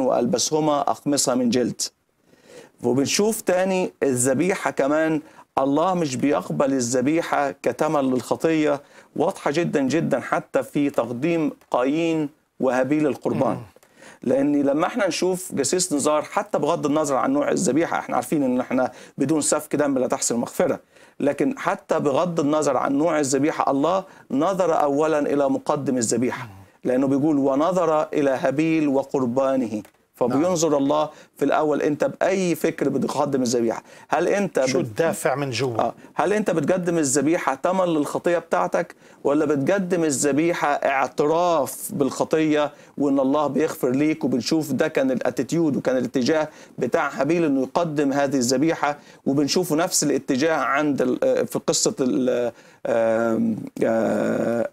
وألبسهما أقمصة من جلد وبنشوف تاني الذبيحة كمان الله مش بيقبل الذبيحة كتمل للخطية واضحة جدا جدا حتى في تقديم قايين وهابيل القربان لان لما احنا نشوف جسيس نزار حتى بغض النظر عن نوع الذبيحه احنا عارفين ان احنا بدون سفك دم لا تحصل مغفره لكن حتى بغض النظر عن نوع الذبيحه الله نظر اولا الى مقدم الذبيحه لأنه بيقول ونظر إلى هابيل وقربانه فبينظر نعم. الله في الاول انت باي فكر بتقدم الذبيحه هل انت شو بت... الدافع من جوه آه. هل انت بتقدم الذبيحه تمن للخطيه بتاعتك ولا بتقدم الذبيحه اعتراف بالخطيه وان الله بيغفر ليك وبنشوف ده كان الاتيتيود وكان الاتجاه بتاع هابيل انه يقدم هذه الذبيحه وبنشوفه نفس الاتجاه عند آه، في قصه آه،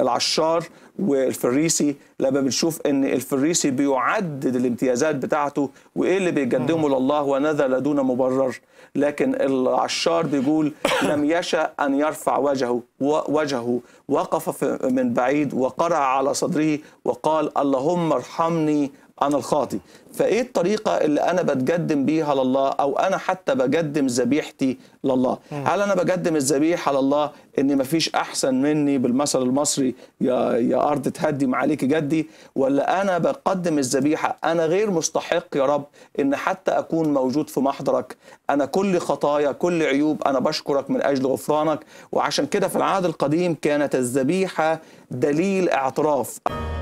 العشار والفريسي لما بنشوف ان الفريسي بيعدد الامتيازات بتاعته وايه اللي بيقدمه لله ونذا لدون مبرر لكن العشار بيقول لم يشا ان يرفع وجهه وجهه وقف من بعيد وقرع على صدره وقال اللهم ارحمني أنا الخاطي فإيه الطريقة اللي أنا بتقدم بيها لله أو أنا حتى بقدم ذبيحتي لله هل أنا بقدم الذبيحة لله إن مفيش أحسن مني بالمثل المصري يا, يا أرض تهدي معاليك جدي ولا أنا بقدم الذبيحة أنا غير مستحق يا رب إن حتى أكون موجود في محضرك أنا كل خطايا كل عيوب أنا بشكرك من أجل غفرانك وعشان كده في العالم العهد القديم كانت الذبيحة دليل اعتراف